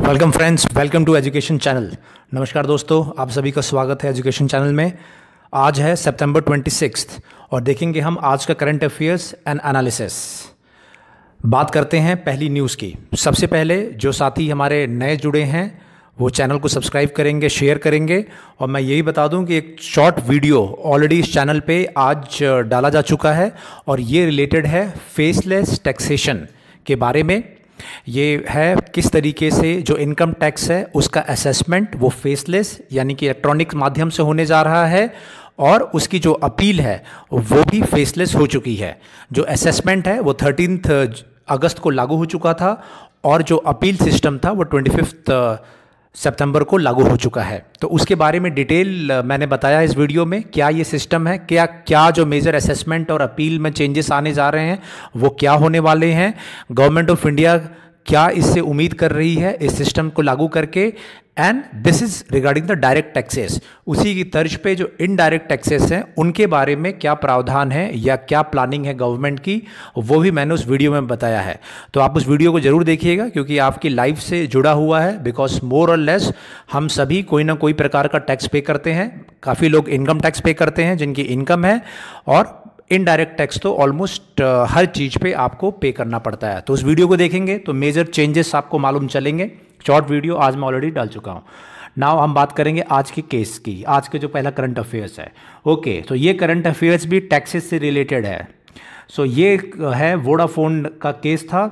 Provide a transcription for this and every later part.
welcome friends welcome to education channel नमस्कार दोस्तों आप सभी का स्वागत है एजुकेशन चैनल में आज है सितंबर सिक्स और देखेंगे हम आज का करंट अफेयर्स एंड एनालिसिस बात करते हैं पहली न्यूज़ की सबसे पहले जो साथी हमारे नए जुड़े हैं वो चैनल को सब्सक्राइब करेंगे शेयर करेंगे और मैं यही बता दूं कि एक शॉर्ट वीडियो ऑलरेडी इस चैनल पे आज डाला जा चुका है और ये रिलेटेड है फेसलेस टैक्सेशन के बारे में ये है किस तरीके से जो इनकम टैक्स है उसका असेसमेंट वो फेसलेस यानी कि इलेक्ट्रॉनिक माध्यम से होने जा रहा है और उसकी जो अपील है वो भी फेसलेस हो चुकी है जो असेसमेंट है वो थर्टीन अगस्त को लागू हो चुका था और जो अपील सिस्टम था वो ट्वेंटी फिफ्थ सितंबर को लागू हो चुका है तो उसके बारे में डिटेल मैंने बताया इस वीडियो में क्या ये सिस्टम है क्या क्या जो मेजर असेसमेंट और अपील में चेंजेस आने जा रहे हैं वो क्या होने वाले हैं गवर्नमेंट ऑफ इंडिया क्या इससे उम्मीद कर रही है इस सिस्टम को लागू करके and this is regarding the direct taxes उसी की तर्ज पे जो इनडायरेक्ट टैक्सेस हैं उनके बारे में क्या प्रावधान है या क्या प्लानिंग है गवर्नमेंट की वो भी मैंने उस वीडियो में बताया है तो आप उस वीडियो को जरूर देखिएगा क्योंकि आपकी लाइफ से जुड़ा हुआ है बिकॉज मोर और लेस हम सभी कोई ना कोई प्रकार का टैक्स पे करते हैं काफ़ी लोग इनकम टैक्स पे करते हैं जिनकी इनकम है और इनडायरेक्ट टैक्स तो ऑलमोस्ट uh, हर चीज़ पे आपको पे करना पड़ता है तो उस वीडियो को देखेंगे तो मेजर चेंजेस आपको मालूम चलेंगे शॉर्ट वीडियो आज मैं ऑलरेडी डाल चुका हूँ नाव हम बात करेंगे आज के केस की आज के जो पहला करंट अफेयर्स है ओके तो ये करंट अफेयर्स भी टैक्सेस से रिलेटेड है सो so, ये uh, है वोडाफोन का केस था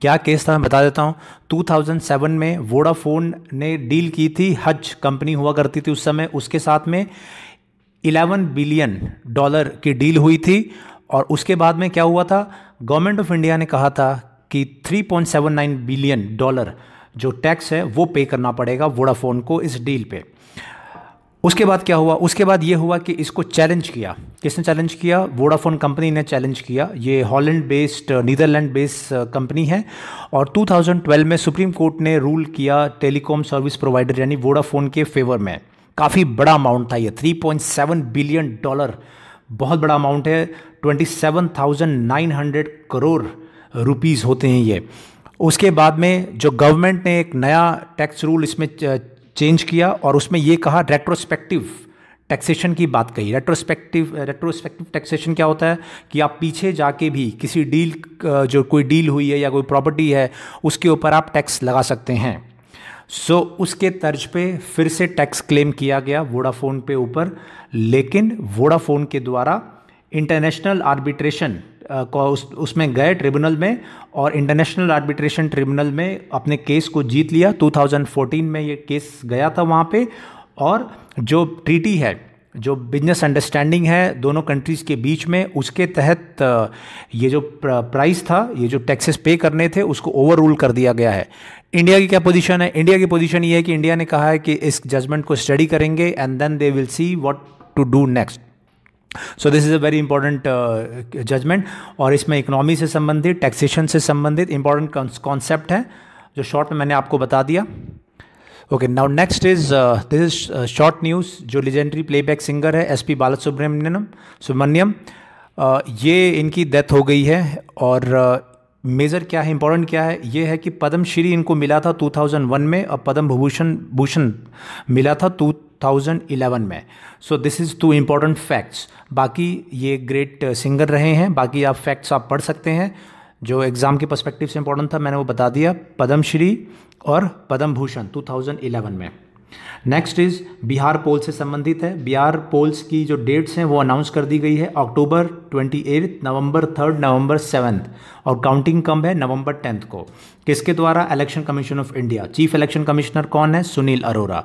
क्या केस था मैं बता देता हूँ 2007 में वोडाफोन ने डील की थी हज कंपनी हुआ करती थी उस समय उसके साथ में 11 बिलियन डॉलर की डील हुई थी और उसके बाद में क्या हुआ था गवर्नमेंट ऑफ इंडिया ने कहा था कि 3.79 बिलियन डॉलर जो टैक्स है वो पे करना पड़ेगा वोडाफोन को इस डील पे उसके बाद क्या हुआ उसके बाद ये हुआ कि इसको चैलेंज किया किसने चैलेंज किया वोडाफोन कंपनी ने चैलेंज किया ये Holland based Netherlands based company है और 2012 में सुप्रीम कोर्ट ने रूल किया टेलीकॉम सर्विस प्रोवाइडर यानी वोडाफोन के फेवर में काफ़ी बड़ा अमाउंट था ये 3.7 बिलियन डॉलर बहुत बड़ा अमाउंट है 27,900 करोड़ रुपीस होते हैं ये उसके बाद में जो गवर्नमेंट ने एक नया टैक्स रूल इसमें चेंज किया और उसमें ये कहा रेट्रोस्पेक्टिव टैक्सेशन की बात कही रेट्रोस्पेक्टिव रेट्रोस्पेक्टिव टैक्सेशन क्या होता है कि आप पीछे जाके भी किसी डील जो कोई डील हुई है या कोई प्रॉपर्टी है उसके ऊपर आप टैक्स लगा सकते हैं सो so, उसके तर्ज पे फिर से टैक्स क्लेम किया गया वोडाफोन पे ऊपर लेकिन वोडाफोन के द्वारा इंटरनेशनल आर्बिट्रेशन को उस, उसमें गए ट्रिब्यूनल में और इंटरनेशनल आर्बिट्रेशन ट्रिब्यूनल में अपने केस को जीत लिया 2014 में ये केस गया था वहाँ पे और जो ट्रीटी है जो बिजनेस अंडरस्टैंडिंग है दोनों कंट्रीज़ के बीच में उसके तहत ये जो प्राइस था ये जो टैक्सेस पे करने थे उसको ओवर रूल कर दिया गया है इंडिया की क्या पोजीशन है इंडिया की पोजीशन ये है कि इंडिया ने कहा है कि इस जजमेंट को स्टडी करेंगे and then they will see what to do next so this is a very important judgement और इसमें इकोनॉमी से संबंधित टैक्सेशन से संबंधित इंपॉर्टेंट कॉन्सेप्ट है जो शॉर्ट में मैंने आपको बता दिया okay now next is this is short news जो लेजेंडरी प्लेबैक सिंगर है एस पी बाला सुब्रमण्यम सुब्रमण्यम ये इनकी डेथ हो गई है और मेजर uh, क्या है इंपॉर्टेंट क्या है ये है कि पद्म श्री इनको मिला था 2001 में और पद्म भूषण भूषण मिला था 2011 में so this is two important facts बाकी ये ग्रेट सिंगर रहे हैं बाकी आप फैक्ट्स आप पढ़ सकते हैं जो एग्ज़ाम के पर्सपेक्टिव से इंपॉर्टेंट था मैंने वो बता दिया पद्मश्री और पद्म भूषण 2011 में नेक्स्ट इज बिहार पोल से संबंधित है बिहार पोल्स की जो डेट्स हैं वो अनाउंस कर दी गई है October twenty eight November third November seventh और काउंटिंग कम है नवंबर टेंथ को किसके द्वारा election commission of India chief election commissioner कौन है सुनील अरोरा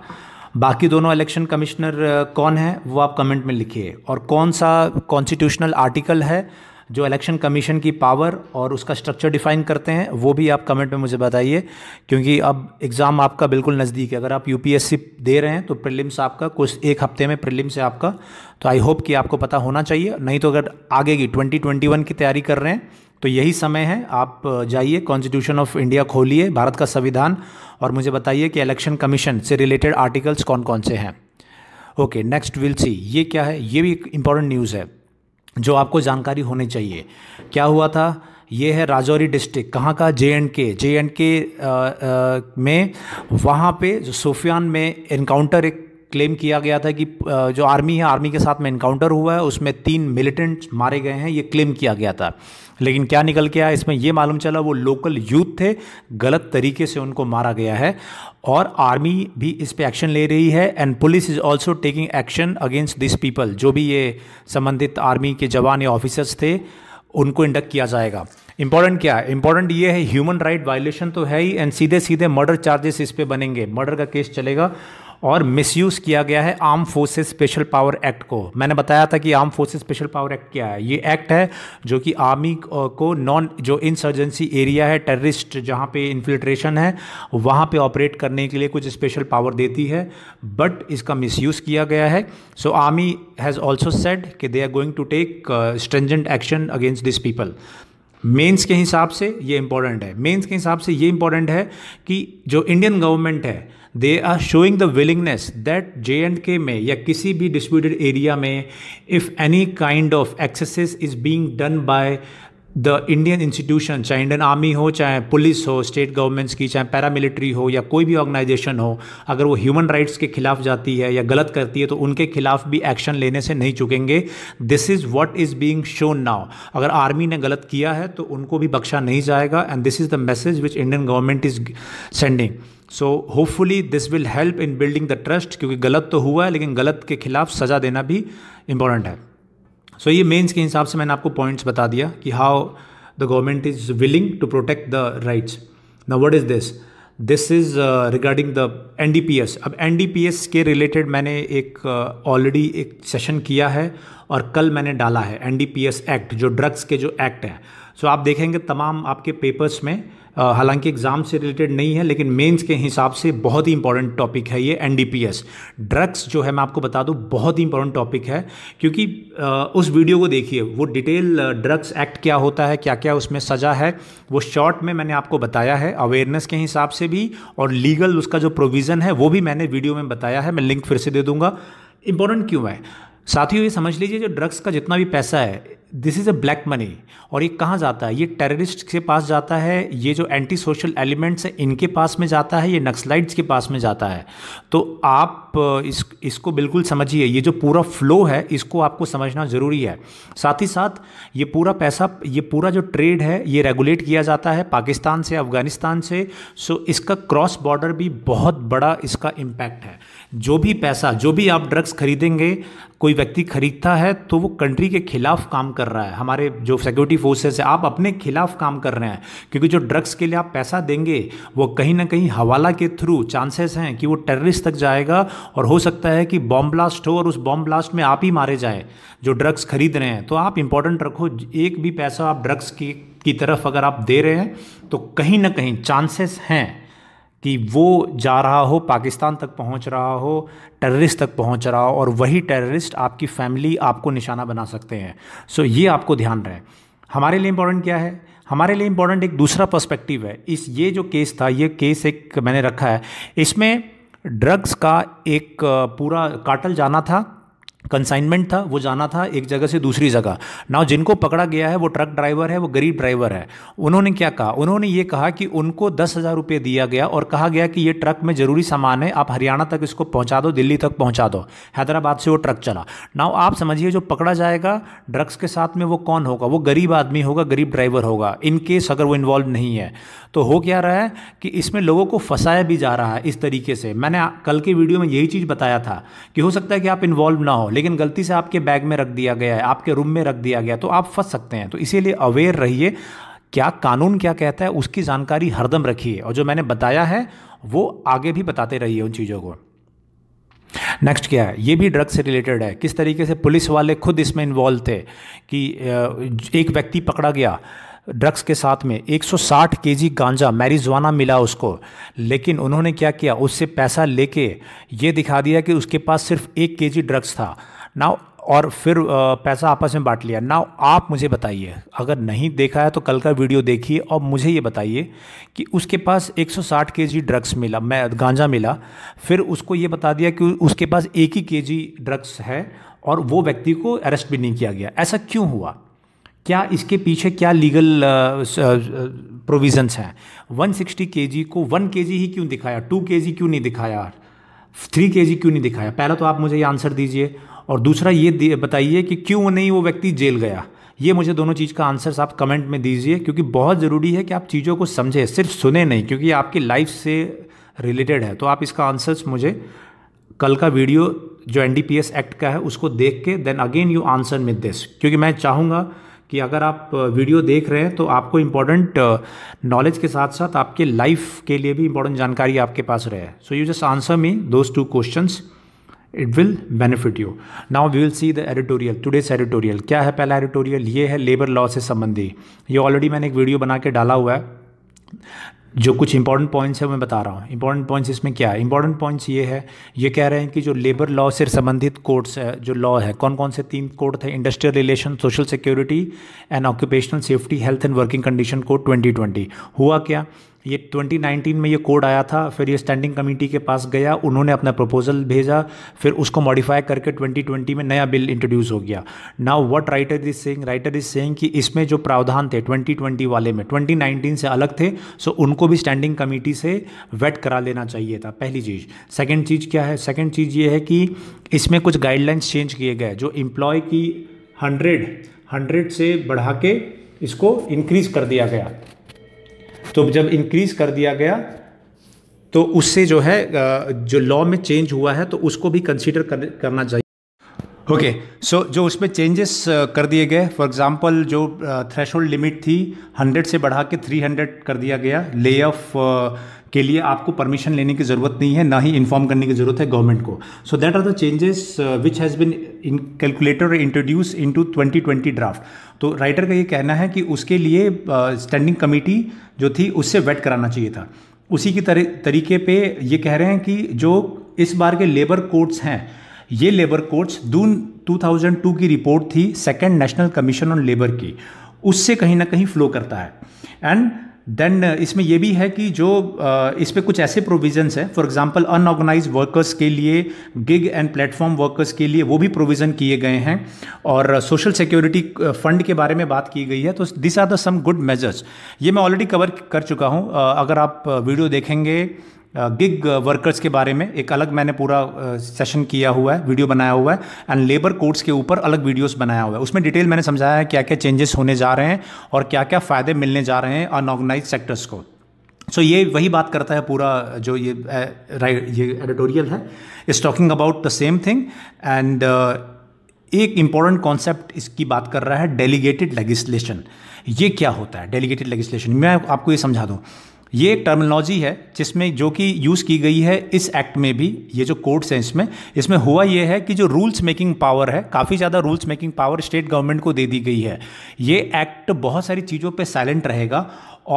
बाकी दोनों इलेक्शन कमिश्नर कौन है वो आप कमेंट में लिखिए और कौन सा कॉन्स्टिट्यूशनल आर्टिकल है जो इलेक्शन कमीशन की पावर और उसका स्ट्रक्चर डिफाइन करते हैं वो भी आप कमेंट में मुझे बताइए क्योंकि अब एग्ज़ाम आपका बिल्कुल नज़दीक है अगर आप यू दे रहे हैं तो प्रिलिम्स आपका कुछ एक हफ्ते में प्रिलिम्स है आपका तो आई होप कि आपको पता होना चाहिए नहीं तो अगर आगे की ट्वेंटी की तैयारी कर रहे हैं तो यही समय है आप जाइए कॉन्स्टिट्यूशन ऑफ इंडिया खोलिए भारत का संविधान और मुझे बताइए कि इलेक्शन कमीशन से रिलेटेड आर्टिकल्स कौन कौन से हैं ओके नेक्स्ट विल सी ये क्या है ये भी एक इंपॉर्टेंट न्यूज़ है जो आपको जानकारी होनी चाहिए क्या हुआ था ये है राजौरी डिस्ट्रिक्ट कहाँ का जे एंड के जे एंड के में वहाँ पे जो सुफियान में इनकाउंटर एक क्लेम किया गया था कि जो आर्मी है आर्मी के साथ में इनकाउंटर हुआ है उसमें तीन मिलिटेंट्स मारे गए हैं ये क्लेम किया गया था लेकिन क्या निकल के आया इसमें ये मालूम चला वो लोकल यूथ थे गलत तरीके से उनको मारा गया है और आर्मी भी इस पे एक्शन ले रही है and police is also taking action against this people जो भी ये संबंधित आर्मी के जवान या ऑफिसर्स थे उनको इंडक्ट किया जाएगा इंपॉर्टेंट क्या है इंपॉर्टेंट ये है ह्यूमन राइट वायलेशन तो है ही एंड सीधे सीधे मर्डर चार्जेस इस पर बनेंगे मर्डर का केस चलेगा और मिसयूज़ किया गया है arm forces special power act को मैंने बताया था कि arm forces special power act क्या है ये एक्ट है जो कि आर्मी को नॉन जो इंसर्जेंसी एरिया है टेररिस्ट जहाँ पे इन्फिल्ट्रेशन है वहाँ पे ऑपरेट करने के लिए कुछ स्पेशल पावर देती है बट इसका मिसयूज़ किया गया है so army has also said कि they are going to take stringent action against this people मेंस के हिसाब से ये इम्पॉर्टेंट है मेंस के हिसाब से ये इम्पॉर्टेंट है कि जो इंडियन गवर्नमेंट है they are showing the willingness that J and K में या किसी भी डिस्प्यूटेड एरिया में if any kind of excess is being done by the Indian institution चाहे इंडियन आर्मी हो चाहे पुलिस हो स्टेट गवर्नमेंट्स की चाहे पैरामिलिट्री हो या कोई भी ऑर्गेनाइजेशन हो अगर वो ह्यूमन राइट्स के खिलाफ जाती है या गलत करती है तो उनके खिलाफ भी एक्शन लेने से नहीं चुकेंगे this is what is being shown now अगर आर्मी ने गलत किया है तो उनको भी बख्शा नहीं जाएगा and this is the message which Indian government is sending so hopefully this will help in building the trust क्योंकि गलत तो हुआ है लेकिन गलत के खिलाफ सज़ा देना भी इम्पोर्टेंट है सो ये मेंस के हिसाब से मैंने आपको पॉइंट्स बता दिया कि how the government is willing to protect the rights ना what is this this is regarding the N अब एन के रिलेटेड मैंने एक ऑलरेडी uh, एक सेशन किया है और कल मैंने डाला है एन एक्ट जो ड्रग्स के जो एक्ट है सो so, आप देखेंगे तमाम आपके पेपर्स में हालांकि एग्ज़ाम से रिलेटेड नहीं है लेकिन मेंस के हिसाब से बहुत ही इंपॉर्टेंट टॉपिक है ये एन ड्रग्स जो है मैं आपको बता दूँ बहुत ही इंपॉर्टेंट टॉपिक है क्योंकि उस वीडियो को देखिए वो डिटेल ड्रग्स एक्ट क्या होता है क्या क्या उसमें सज़ा है वो शॉर्ट में मैंने आपको बताया है अवेयरनेस के हिसाब से भी और लीगल उसका जो प्रोविज़न है वो भी मैंने वीडियो में बताया है मैं लिंक फिर से दे दूंगा इंपॉर्टेंट क्यों है साथियों ये समझ लीजिए जो ड्रग्स का जितना भी पैसा है this is a black money और ये कहाँ जाता है ये टेररिस्ट के पास जाता है ये जो एंटी सोशल एलिमेंट्स हैं इनके पास में जाता है ये नक्सलाइट्स के पास में जाता है तो आप इस इसको बिल्कुल समझिए ये जो पूरा फ्लो है इसको आपको समझना ज़रूरी है साथ ही साथ ये पूरा पैसा ये पूरा जो ट्रेड है ये रेगुलेट किया जाता है पाकिस्तान से अफ़गानिस्तान से सो इसका क्रॉस बॉर्डर भी बहुत बड़ा इसका इम्पैक्ट है जो भी पैसा जो भी आप ड्रग्स खरीदेंगे कोई व्यक्ति खरीदता है तो वो कंट्री के खिलाफ काम कर कर रहा है हमारे जो सिक्योरिटी फोर्सेस है आप अपने खिलाफ काम कर रहे हैं क्योंकि जो ड्रग्स के लिए आप पैसा देंगे वो कहीं ना कहीं हवाला के थ्रू चांसेस हैं कि वो टेररिस्ट तक जाएगा और हो सकता है कि बॉम्ब ब्लास्ट हो और उस बॉम्ब ब्लास्ट में आप ही मारे जाए जो ड्रग्स खरीद रहे हैं तो आप इंपॉर्टेंट रखो एक भी पैसा आप ड्रग्स की की तरफ अगर आप दे रहे हैं तो कहीं ना कहीं चांसेस हैं कि वो जा रहा हो पाकिस्तान तक पहुंच रहा हो टेररिस्ट तक पहुंच रहा हो और वही टेररिस्ट आपकी फैमिली आपको निशाना बना सकते हैं सो so, ये आपको ध्यान रहे हमारे लिए इम्पोर्टेंट क्या है हमारे लिए इम्पोर्टेंट एक दूसरा पर्सपेक्टिव है इस ये जो केस था ये केस एक मैंने रखा है इसमें ड्रग्स का एक पूरा काटल जाना था कंसाइनमेंट था वो जाना था एक जगह से दूसरी जगह नाउ जिनको पकड़ा गया है वो ट्रक ड्राइवर है वो गरीब ड्राइवर है उन्होंने क्या कहा उन्होंने ये कहा कि उनको दस हज़ार रुपये दिया गया और कहा गया कि ये ट्रक में ज़रूरी सामान है आप हरियाणा तक इसको पहुंचा दो दिल्ली तक पहुंचा दो हैदराबाद से वो ट्रक चला नाव आप समझिए जो पकड़ा जाएगा ड्रग्स के साथ में वो कौन होगा वो गरीब आदमी होगा गरीब ड्राइवर होगा इनकेस अगर वो इन्वॉल्व नहीं है तो हो क्या रहा है कि इसमें लोगों को फंसाया भी जा रहा है इस तरीके से मैंने कल के वीडियो में यही चीज़ बताया था कि हो सकता है कि आप इन्वॉल्व ना हो लेकिन गलती से आपके बैग में रख दिया गया है आपके रूम में रख दिया गया तो आप फंस सकते हैं तो इसीलिए अवेयर रहिए क्या कानून क्या कहता है उसकी जानकारी हरदम रखिए और जो मैंने बताया है वो आगे भी बताते रहिए उन चीज़ों को नेक्स्ट क्या है ये भी ड्रग से रिलेटेड है किस तरीके से पुलिस वाले खुद इसमें इन्वॉल्व थे कि एक व्यक्ति पकड़ा गया ड्रग्स के साथ में 160 केजी गांजा मैरिजवाना मिला उसको लेकिन उन्होंने क्या किया उससे पैसा लेके ये दिखा दिया कि उसके पास सिर्फ एक केजी ड्रग्स था नाउ और फिर पैसा आपस में बांट लिया नाउ आप मुझे बताइए अगर नहीं देखा है तो कल का वीडियो देखिए और मुझे ये बताइए कि उसके पास 160 केजी ड्रग्स मिला मैं गांजा मिला फिर उसको ये बता दिया कि उसके पास एक ही केजी ड्रग्स है और वो व्यक्ति को अरेस्ट भी नहीं किया गया ऐसा क्यों हुआ क्या इसके पीछे क्या लीगल प्रोविजंस uh, uh, हैं 160 केजी को 1 के ही क्यों दिखाया 2 के क्यों नहीं दिखाया 3 के क्यों नहीं दिखाया पहला तो आप मुझे ये आंसर दीजिए और दूसरा ये बताइए कि क्यों नहीं वो व्यक्ति जेल गया ये मुझे दोनों चीज़ का आंसर आप कमेंट में दीजिए क्योंकि बहुत ज़रूरी है कि आप चीज़ों को समझें सिर्फ सुने नहीं क्योंकि आपकी लाइफ से रिलेटेड है तो आप इसका आंसर्स मुझे कल का वीडियो जो एन एक्ट का है उसको देख के then again you answer with this क्योंकि मैं चाहूँगा कि अगर आप वीडियो देख रहे हैं तो आपको इम्पोर्टेंट नॉलेज के साथ साथ आपके लाइफ के लिए भी इम्पोर्टेंट जानकारी आपके पास रहे so you just answer me those two question it will benefit you now we will see the editorial today's editorial क्या है पहला एडिटोरियल ये है लेबर लॉ से संबंधी ये ऑलरेडी मैंने एक वीडियो बना के डाला हुआ है जो कुछ इंपॉर्टेंट पॉइंट्स है मैं बता रहा हूँ इंपॉर्टेंट पॉइंट्स इसमें क्या है इंपॉर्टेंट पॉइंट्स ये है ये कह रहे हैं कि जो लेबर लॉ से संबंधित कोर्ट्स है जो लॉ है कौन कौन से तीन कोर्ट थे industrial relation social security and occupational safety health and working condition code 2020 हुआ क्या ये 2019 में ये कोड आया था फिर ये स्टैंडिंग कमेटी के पास गया उन्होंने अपना प्रपोजल भेजा फिर उसको मॉडिफाई करके 2020 में नया बिल इंट्रोड्यूस हो गया now what writer is saying writer is saying कि इसमें जो प्रावधान थे 2020 वाले में 2019 से अलग थे सो उनको भी स्टैंडिंग कमेटी से वेट करा लेना चाहिए था पहली चीज़ सेकेंड चीज़ क्या है सेकेंड चीज़ ये है कि इसमें कुछ गाइडलाइंस चेंज किए गए जो इम्प्लॉय की हंड्रेड हंड्रेड से बढ़ा के इसको इंक्रीज़ कर दिया गया तो जब इंक्रीज़ कर दिया गया तो उससे जो है जो लॉ में चेंज हुआ है तो उसको भी कंसिडर कर, करना चाहिए ओके सो जो उसमें चेंजेस कर दिए गए फॉर एग्जांपल जो थ्रेशोल्ड लिमिट थी 100 से बढ़ा के 300 कर दिया गया ले ऑफ के लिए आपको परमिशन लेने की ज़रूरत नहीं है ना ही इन्फॉर्म करने की ज़रूरत है गवर्नमेंट को so that are the changes which has been in calculator introduce in to twenty twenty draft तो राइटर का ये कहना है कि उसके लिए स्टैंडिंग uh, कमेटी जो थी उससे वेट कराना चाहिए था उसी की तरी, तरीके पे ये कह रहे हैं कि जो इस बार के लेबर कोर्ट्स हैं ये लेबर कोर्ट्स दून 2002 की रिपोर्ट थी second national commission on labour की उससे कहीं ना कहीं फ्लो करता है एंड देन uh, इसमें यह भी है कि जो uh, इस पर कुछ ऐसे प्रोविजंस हैं फॉर एग्जांपल अनऑर्गेनाइज वर्कर्स के लिए गिग एंड प्लेटफॉर्म वर्कर्स के लिए वो भी प्रोविज़न किए गए हैं और सोशल सिक्योरिटी फंड के बारे में बात की गई है तो this are the some good measures ये मैं ऑलरेडी कवर कर चुका हूँ uh, अगर आप वीडियो देखेंगे गिग वर्कर्स के बारे में एक अलग मैंने पूरा सेशन किया हुआ है वीडियो बनाया हुआ है एंड लेबर कोड्स के ऊपर अलग वीडियोस बनाया हुआ है उसमें डिटेल मैंने समझाया है क्या क्या चेंजेस होने जा रहे हैं और क्या क्या फ़ायदे मिलने जा रहे हैं अनऑर्गेनाइज सेक्टर्स को सो so, ये वही बात करता है पूरा जो ये ये एडिटोरियल है is talking about the same thing and एक इम्पॉर्टेंट कॉन्सेप्ट इसकी बात कर रहा है डेलीगेटेड लेगिस्लेशन ये क्या होता है डेलीगेटेड लेगिस्लेशन मैं आपको ये समझा दूँ ये एक टर्मिनोलॉजी है जिसमें जो कि यूज़ की गई है इस एक्ट में भी ये जो कोर्ट्स हैं इसमें इसमें हुआ ये है कि जो रूल्स मेकिंग पावर है काफ़ी ज़्यादा rules making power state government को दे दी गई है ये एक्ट बहुत सारी चीज़ों पर साइलेंट रहेगा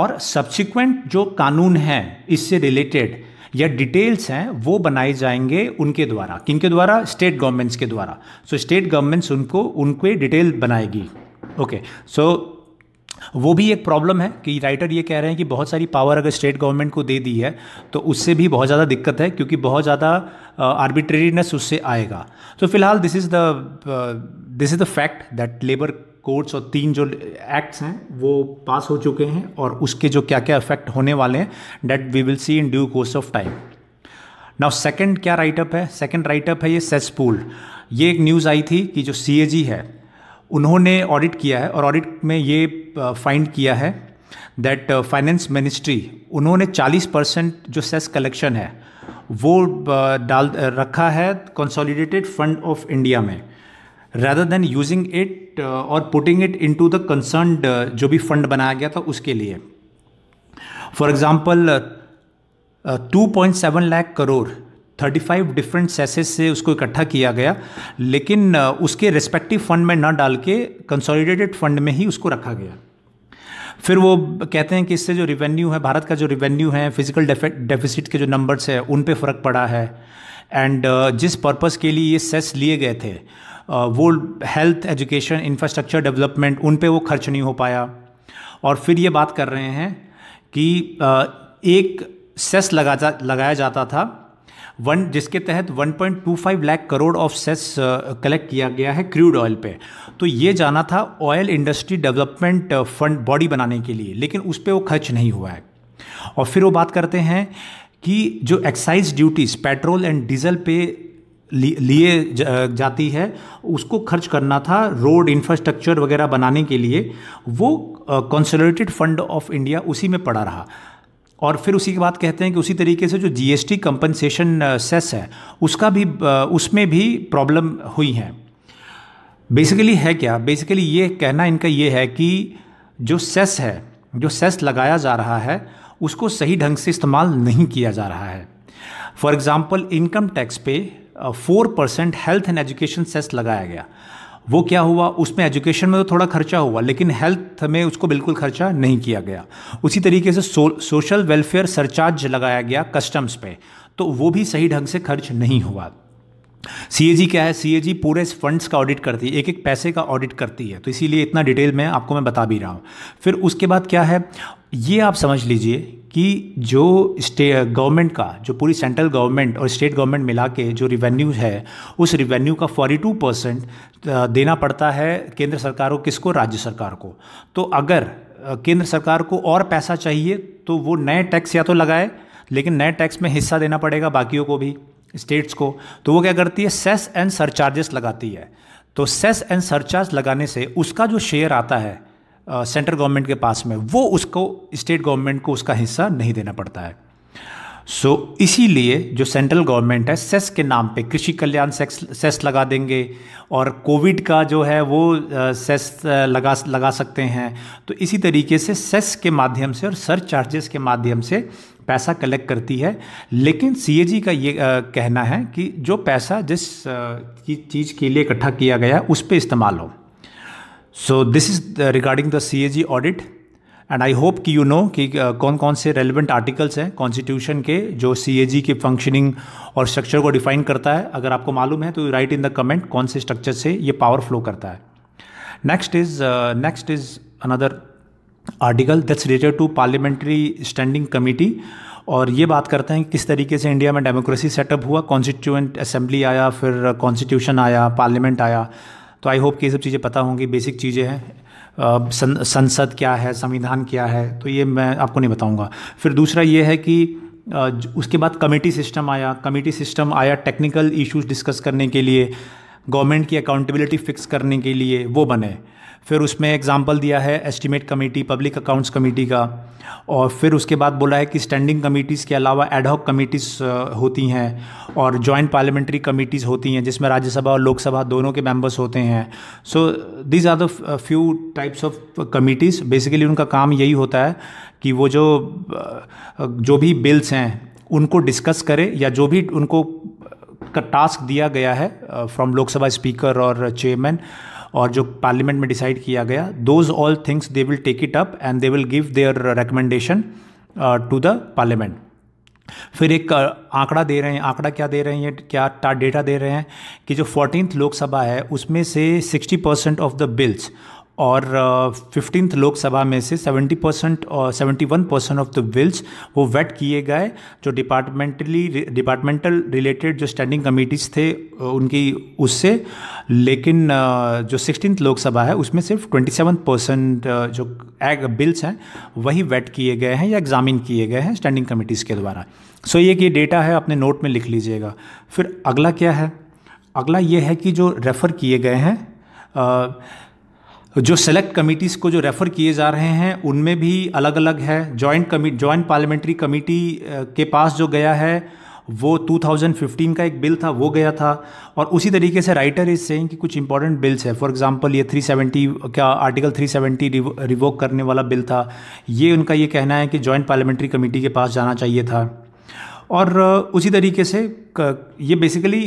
और सब्सिक्वेंट जो कानून हैं इससे रिलेटेड या डिटेल्स हैं वो बनाए जाएंगे उनके द्वारा किनके द्वारा स्टेट गवर्नमेंट्स के द्वारा सो स्टेट गवर्नमेंट्स उनको उनके डिटेल बनाएगी ओके सो वो भी एक प्रॉब्लम है कि राइटर ये कह रहे हैं कि बहुत सारी पावर अगर स्टेट गवर्नमेंट को दे दी है तो उससे भी बहुत ज़्यादा दिक्कत है क्योंकि बहुत ज़्यादा आर्बिट्रेरीनेस उससे आएगा तो फिलहाल this is the this is the fact that labour courts और तीन जो एक्ट्स हैं वो पास हो चुके हैं और उसके जो क्या क्या इफेक्ट होने वाले हैं that we will see in due course of time now second क्या राइटअप है सेकेंड राइटअप है ये सेसपूल ये एक न्यूज़ आई थी कि जो सी है उन्होंने ऑडिट किया है और ऑडिट में ये फाइंड किया है दैट फाइनेंस मिनिस्ट्री उन्होंने 40 परसेंट जो सेस कलेक्शन है वो डाल रखा है कंसोलिडेटेड फंड ऑफ इंडिया में रैदर देन यूजिंग इट और putting it into the concern जो भी फंड बनाया गया था उसके लिए for example two point seven lakh crore 35 different cesses से उसको इकट्ठा किया गया लेकिन उसके रेस्पेक्टिव फंड में ना डाल के कंसोलिडेटेड फंड में ही उसको रखा गया फिर वो कहते हैं कि इससे जो रिवेन्यू है भारत का जो रिवेन्यू है फिजिकल डेफिसिट के जो नंबर्स है उन पर फ़र्क पड़ा है एंड जिस पर्पज़ के लिए ये सेस लिए गए थे वो हेल्थ एजुकेशन इंफ्रास्ट्रक्चर डेवलपमेंट उन पर वो खर्च नहीं हो पाया और फिर ये बात कर रहे हैं कि एक सेस लगा जा लगाया जाता था वन जिसके तहत 1.25 lakh crore of cess collect किया गया है क्रूड ऑयल पे तो ये जाना था oil industry development fund body बनाने के लिए लेकिन उस पर वो खर्च नहीं हुआ है और फिर वो बात करते हैं कि जो excise duties petrol and diesel पे लिए uh, जाती है उसको खर्च करना था रोड इंफ्रास्ट्रक्चर वगैरह बनाने के लिए वो कंसोलिडेटेड फंड ऑफ इंडिया उसी में पड़ा रहा और फिर उसी के बाद कहते हैं कि उसी तरीके से जो जीएसटी कंपनसेशन सेस है उसका भी uh, उसमें भी प्रॉब्लम हुई है बेसिकली है क्या बेसिकली ये कहना इनका ये है कि जो सेस है जो सेस लगाया जा रहा है उसको सही ढंग से इस्तेमाल नहीं किया जा रहा है फॉर एग्ज़ाम्पल इनकम टैक्स पे four percent health and education cess लगाया गया वो क्या हुआ उसमें एजुकेशन में तो थोड़ा खर्चा हुआ लेकिन हेल्थ में उसको बिल्कुल खर्चा नहीं किया गया उसी तरीके से सो, सोशल वेलफेयर सरचार्ज लगाया गया कस्टम्स पे तो वो भी सही ढंग से खर्च नहीं हुआ सी क्या है सी पूरे फंड्स का ऑडिट करती है एक एक पैसे का ऑडिट करती है तो इसीलिए इतना डिटेल में आपको मैं बता भी रहा हूँ फिर उसके बाद क्या है ये आप समझ लीजिए कि जो स्टे गवर्नमेंट का जो पूरी सेंट्रल गवर्नमेंट और स्टेट गवर्नमेंट मिला के जो रिवेन्यू है उस रिवेन्यू का 42 परसेंट देना पड़ता है केंद्र सरकार को किसको राज्य सरकार को तो अगर केंद्र सरकार को और पैसा चाहिए तो वो नए टैक्स या तो लगाए लेकिन नए टैक्स में हिस्सा देना पड़ेगा बाकियों को भी स्टेट्स को तो वो क्या करती है सेस एंड सरचार्जेस लगाती है तो सेस एंड सरचार्ज लगाने से उसका जो शेयर आता है सेंट्रल गवर्नमेंट के पास में वो उसको स्टेट गवर्नमेंट को उसका हिस्सा नहीं देना पड़ता है सो so, इसीलिए जो सेंट्रल गवर्नमेंट है सेस के नाम पे कृषि कल्याण सेक्स सेस लगा देंगे और कोविड का जो है वो सेस लगा लगा सकते हैं तो इसी तरीके से सेस के माध्यम से और सर चार्जेस के माध्यम से पैसा कलेक्ट करती है लेकिन सी का ये आ, कहना है कि जो पैसा जिस आ, की चीज़ के लिए इकट्ठा किया गया उस पर इस्तेमाल हो so this is regarding the C A G audit and I hope कि यू नो कि uh, कौन कौन से रेलिवेंट आर्टिकल्स हैं कॉन्स्टिट्यूशन के जो सी ए जी की फंक्शनिंग और स्ट्रक्चर को डिफाइन करता है अगर आपको मालूम है तो राइट इन द कमेंट कौन से स्ट्रक्चर से ये पावर फ्लो करता है next is next is another article that's related to parliamentary standing committee और ये बात करते हैं किस तरीके से इंडिया में डेमोक्रेसी सेटअप हुआ कॉन्स्टिट्यूएंट असेंबली आया फिर कॉन्स्टिट्यूशन आया पार्लियामेंट आया तो आई होप कि ये सब चीज़ें पता होंगी बेसिक चीज़ें हैं सं, संसद क्या है संविधान क्या है तो ये मैं आपको नहीं बताऊंगा फिर दूसरा ये है कि उसके बाद कमेटी सिस्टम आया कमेटी सिस्टम आया टेक्निकल इश्यूज डिस्कस करने के लिए गवर्नमेंट की अकाउंटेबिलिटी फिक्स करने के लिए वो बने फिर उसमें एग्जाम्पल दिया है estimate committee public accounts committee का और फिर उसके बाद बोला है कि स्टैंडिंग कमेटीज़ के अलावा एडहॉक कमेटीज़ होती हैं और जॉइंट पार्लियामेंट्री कमेटीज़ होती हैं जिसमें राज्यसभा और लोकसभा दोनों के मेंबर्स होते हैं so these are the few types of committees basically उनका काम यही होता है कि वो जो जो भी बिल्स हैं उनको डिस्कस करें या जो भी उनको का टास्क दिया गया है फ्रॉम लोकसभा स्पीकर और चेयरमैन और जो पार्लियामेंट में डिसाइड किया गया those all things they will take it up and they will give their recommendation to the parliament फिर एक आंकड़ा दे रहे हैं आंकड़ा क्या दे रहे हैं क्या डेटा दे रहे हैं कि जो फोर्टीन लोकसभा है उसमें से sixty percent of the bills और फिफ्टींथ लोकसभा में से 70 परसेंट और seventy one percent of the bills वो वेट किए गए जो डिपार्टमेंटली डिपार्टमेंटल रिलेटेड जो स्टैंडिंग कमिटीज़ थे उनकी उससे लेकिन जो सिक्सटीन लोकसभा है उसमें सिर्फ ट्वेंटी सेवन परसेंट जो एग बिल्स हैं वही वेट किए गए हैं या एग्जामिन किए गए हैं स्टैंडिंग कमिटीज़ के द्वारा सो so ये कि डेटा है अपने नोट में लिख लीजिएगा फिर अगला क्या है अगला ये है कि जो रेफ़र किए गए हैं जो सेलेक्ट कमिटीज़ को जो रेफ़र किए जा रहे हैं उनमें भी अलग अलग है जॉइंट कमी जॉइंट पार्लियामेंट्री कमेटी के पास जो गया है वो 2015 का एक बिल था वो गया था और उसी तरीके से राइटर इज सेइंग कि कुछ इंपॉर्टेंट बिल्स है फॉर एग्जांपल ये 370 क्या आर्टिकल 370 सेवेंटी रिवोक करने वाला बिल था ये उनका ये कहना है कि जॉइंट पार्लियामेंट्री कमेटी के पास जाना चाहिए था और उसी तरीके से ये बेसिकली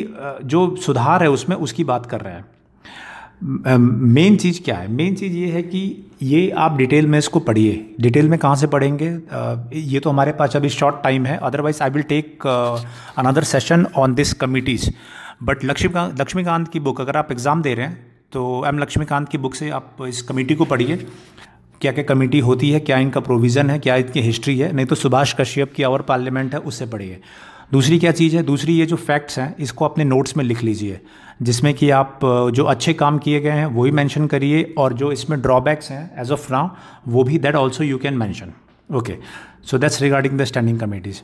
जो सुधार है उसमें उसकी बात कर रहा है मेन चीज़ क्या है मेन चीज़ ये है कि ये आप डिटेल में इसको पढ़िए डिटेल में कहाँ से पढ़ेंगे ये तो हमारे पास अभी शॉर्ट टाइम है otherwise I will take another session on this committees but Laxmikant Laxmikant की बुक अगर आप एग्ज़ाम दे रहे हैं तो एम लक्ष्मीकांत की बुक से आप इस कमेटी को पढ़िए क्या क्या कमेटी होती है क्या इनका प्रोविज़न है क्या इनकी हिस्ट्री है नहीं तो सुभाष कश्यप की आवर पार्लियामेंट है उससे पढ़िए दूसरी क्या चीज़ है दूसरी ये जो फैक्ट्स हैं इसको अपने नोट्स में लिख लीजिए जिसमें कि आप जो अच्छे काम किए गए हैं वही मैंशन करिए और जो इसमें ड्रॉबैक्स हैं एज ऑफ नाउ वो भी that also you can mention okay so that's regarding the standing committees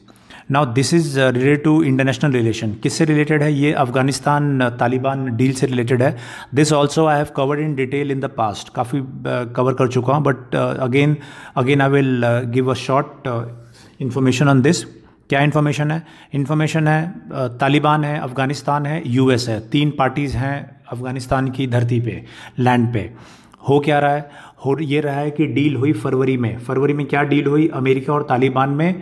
now this is related to international relation किससे रिलेटेड है ये अफगानिस्तान तालिबान डील से रिलेटेड है this also I have covered in detail in the past काफ़ी cover कर चुका हूँ but again again I will give a short information on this क्या इन्फॉर्मेशन है इन्फॉर्मेशन है तालिबान है अफ़गानिस्तान है यूएस है तीन पार्टीज़ हैं अफ़गानिस्तान की धरती पे लैंड पे हो क्या रहा है हो ये रहा है कि डील हुई फरवरी में फरवरी में क्या डील हुई अमेरिका और तालिबान में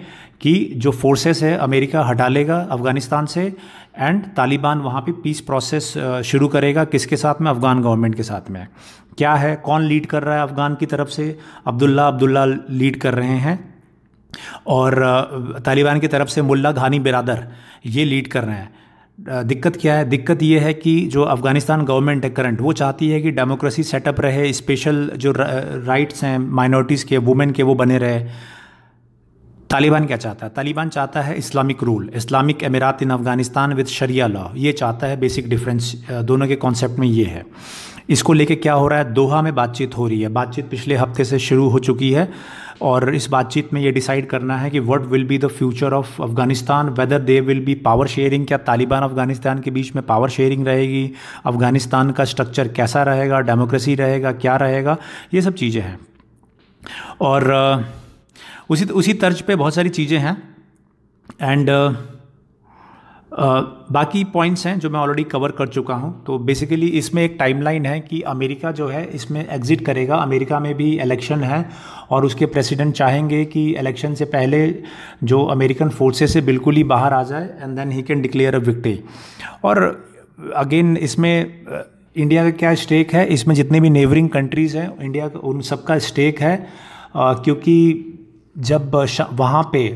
कि जो फोर्सेस है अमेरिका हटा लेगा अफ़गानिस्तान से एंड तालिबान वहाँ पे पीस प्रोसेस शुरू करेगा किसके साथ में अफ़गान गवर्नमेंट के साथ में क्या है कौन लीड कर रहा है अफ़गान की तरफ से अब्दुल्ला अब्दुल्ला लीड कर रहे हैं और तालिबान की तरफ से मुल्ला घानी बिरादर ये लीड कर रहे हैं दिक्कत क्या है दिक्कत ये है कि जो अफ़गानिस्तान गवर्नमेंट है करंट वो चाहती है कि डेमोक्रेसी सेटअप रहे स्पेशल जो राइट्स हैं माइनॉरिटीज़ के वुमेन के वो बने रहे तालिबान क्या चाहता है तालिबान चाहता है Islamic rule Islamic emirate in Afghanistan with sharia law ये चाहता है बेसिक डिफरेंस दोनों के कॉन्सेप्ट में ये है इसको लेके क्या हो रहा है दोहा में बातचीत हो रही है बातचीत पिछले हफ्ते से शुरू हो चुकी है और इस बातचीत में ये डिसाइड करना है कि what will be the future of Afghanistan whether they will be power sharing क्या तालिबान अफगानिस्तान के बीच में पावर शेयरिंग रहेगी अफगानिस्तान का स्ट्रक्चर कैसा रहेगा डेमोक्रेसी रहेगा क्या रहेगा ये सब चीज़ें हैं और उसी उसी तर्ज पे बहुत सारी चीज़ें हैं एंड uh, बाकी पॉइंट्स हैं जो मैं ऑलरेडी कवर कर चुका हूं तो बेसिकली इसमें एक टाइमलाइन है कि अमेरिका जो है इसमें एग्ज़िट करेगा अमेरिका में भी इलेक्शन है और उसके प्रेसिडेंट चाहेंगे कि इलेक्शन से पहले जो अमेरिकन फोर्सेस से बिल्कुल ही बाहर आ जाए and then he can declare a victory और अगेन इसमें इंडिया का क्या स्टेक है इसमें जितने भी नेबरिंग कंट्रीज़ हैं इंडिया का उन सबका स्टेक है आ, क्योंकि जब वहाँ पे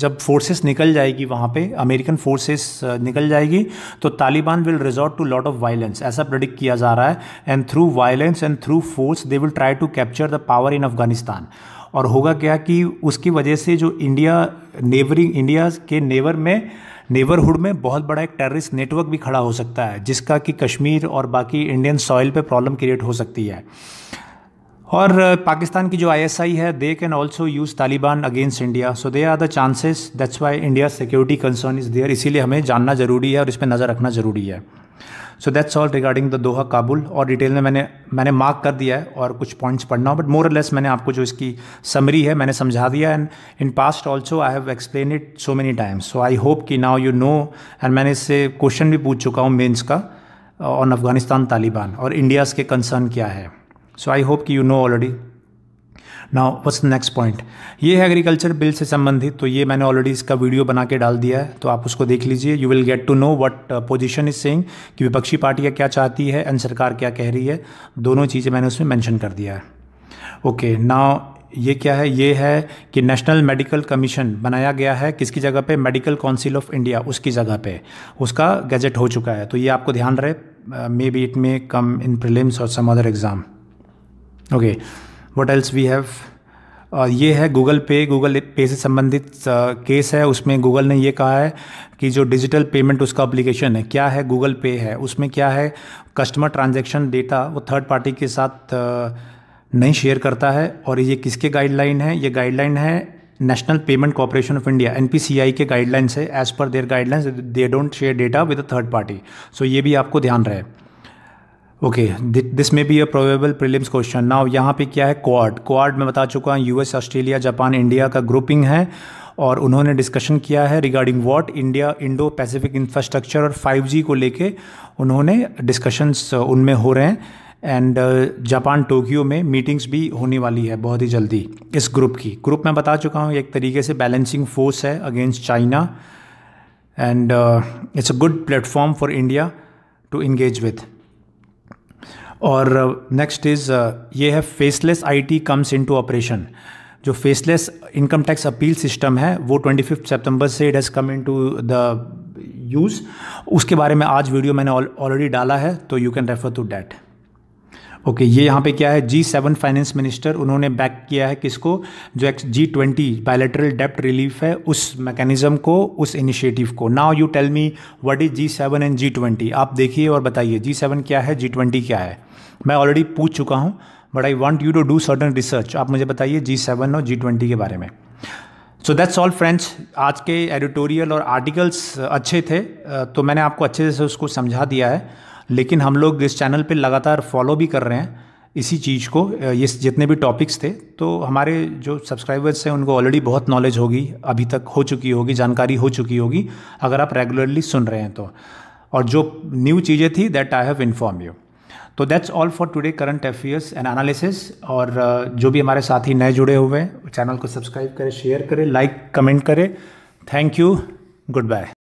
जब फोर्सेस निकल जाएगी वहाँ पे अमेरिकन फोर्सेस uh, निकल जाएगी तो Taliban will resort to lot of violence ऐसा प्रडिक्ट किया जा रहा है and through violence and through force they will try to capture the power in Afghanistan और होगा क्या कि उसकी वजह से जो इंडिया नेबरिंग इंडिया के नेबर में नेबरहुड में बहुत बड़ा एक टेररिस्ट नेटवर्क भी खड़ा हो सकता है जिसका कि कश्मीर और बाकी इंडियन सॉइल पे प्रॉब्लम क्रिएट हो सकती है और uh, पाकिस्तान की जो आईएसआई है they can also use Taliban against India so they are the chances that's why India security concern is there इसीलिए हमें जानना ज़रूरी है और इस पर नज़र रखना ज़रूरी है so that's all regarding the Doha Kabul और डिटेल में मैंने मैंने मार्क कर दिया है और कुछ पॉइंट्स पढ़ना हो बट मोर लेस मैंने आपको जो इसकी समरी है मैंने समझा दिया and in past also I have explain it so many times so I hope कि नाउ यू नो एंड मैंने इससे क्वेश्चन भी पूछ चुका हूँ मेन्स का ऑन अफगानिस्तान तालिबान और इंडियाज़ के कंसर्न क्या है सो आई होप कि you know already now what's next point ये है एग्रीकल्चर बिल से संबंधित तो ये मैंने ऑलरेडी इसका वीडियो बना के डाल दिया है तो आप उसको देख लीजिए you will get to know what position is saying कि विपक्षी पार्टियाँ क्या चाहती है एंड सरकार क्या कह रही है दोनों चीज़ें मैंने उसमें मैंशन कर दिया है ओके okay, नाउ ये क्या है ये है कि नेशनल मेडिकल कमीशन बनाया गया है किसकी जगह पे मेडिकल काउंसिल ऑफ इंडिया उसकी जगह पे उसका गजट हो चुका है तो ये आपको ध्यान रहे may be it may come in prelims और some other exam okay what else we have ये है गूगल पे गूगल पे से संबंधित केस uh, है उसमें गूगल ने ये कहा है कि जो डिजिटल पेमेंट उसका अप्लीकेशन है क्या है गूगल पे है उसमें क्या है कस्टमर ट्रांजैक्शन डेटा वो थर्ड पार्टी के साथ uh, नहीं शेयर करता है और ये किसके गाइडलाइन है ये गाइडलाइन है National Payment Corporation of India एन के गाइडलाइंस है as per their guidelines they don't share data with third party so ये भी आपको ध्यान रहे okay this may be a probable prelims question now यहाँ पे क्या है क्वाड क्वाड में बता चुका हूँ यूएस ऑस्ट्रेलिया जापान इंडिया का ग्रुपिंग है और उन्होंने डिस्कशन किया है regarding what India Indo Pacific infrastructure और 5G को लेके उन्होंने डिस्कशंस uh, उनमें हो रहे हैं एंड जापान टोक्यो में मीटिंग्स भी होने वाली है बहुत ही जल्दी इस ग्रुप की ग्रुप मैं बता चुका हूँ एक तरीके से बैलेंसिंग फोर्स है against China and it's a good platform for India to engage with और नेक्स्ट uh, इज़ uh, ये है faceless IT comes into operation जो faceless income tax appeal system है वो ट्वेंटी फिफ्थ सेप्टेम्बर से it has come into the use उसके बारे में आज वीडियो मैंने ऑलरेडी डाला है तो you can refer to that okay ये यहाँ पे क्या है जी सेवन फाइनेंस मिनिस्टर उन्होंने बैक किया है किसको जो एक्स जी ट्वेंटी बायोलेटरल डेप्ट रिलीफ है उस मैकेनिज्म को उस इनिशिएटिव को now you tell me what is G seven and G twenty आप देखिए और बताइए जी सेवन क्या है जी ट्वेंटी क्या है मैं ऑलरेडी पूछ चुका हूँ but I want you to do certain research आप मुझे बताइए जी सेवन और जी ट्वेंटी के बारे में सो दैट्स ऑल फ्रेंड्स आज के एडिटोरियल और आर्टिकल्स uh, अच्छे थे uh, तो मैंने आपको अच्छे से उसको समझा दिया है लेकिन हम लोग इस चैनल पर लगातार फॉलो भी कर रहे हैं इसी चीज़ को uh, ये जितने भी टॉपिक्स थे तो हमारे जो सब्सक्राइबर्स हैं उनको ऑलरेडी बहुत नॉलेज होगी अभी तक हो चुकी होगी जानकारी हो चुकी होगी अगर आप रेगुलरली सुन रहे हैं तो और जो न्यू चीज़ें थी that I have inform you तो that's all for today current affairs and analysis और uh, जो भी हमारे साथी नए जुड़े हुए हैं चैनल को सब्सक्राइब करें शेयर करें लाइक कमेंट करें थैंक यू गुड बाय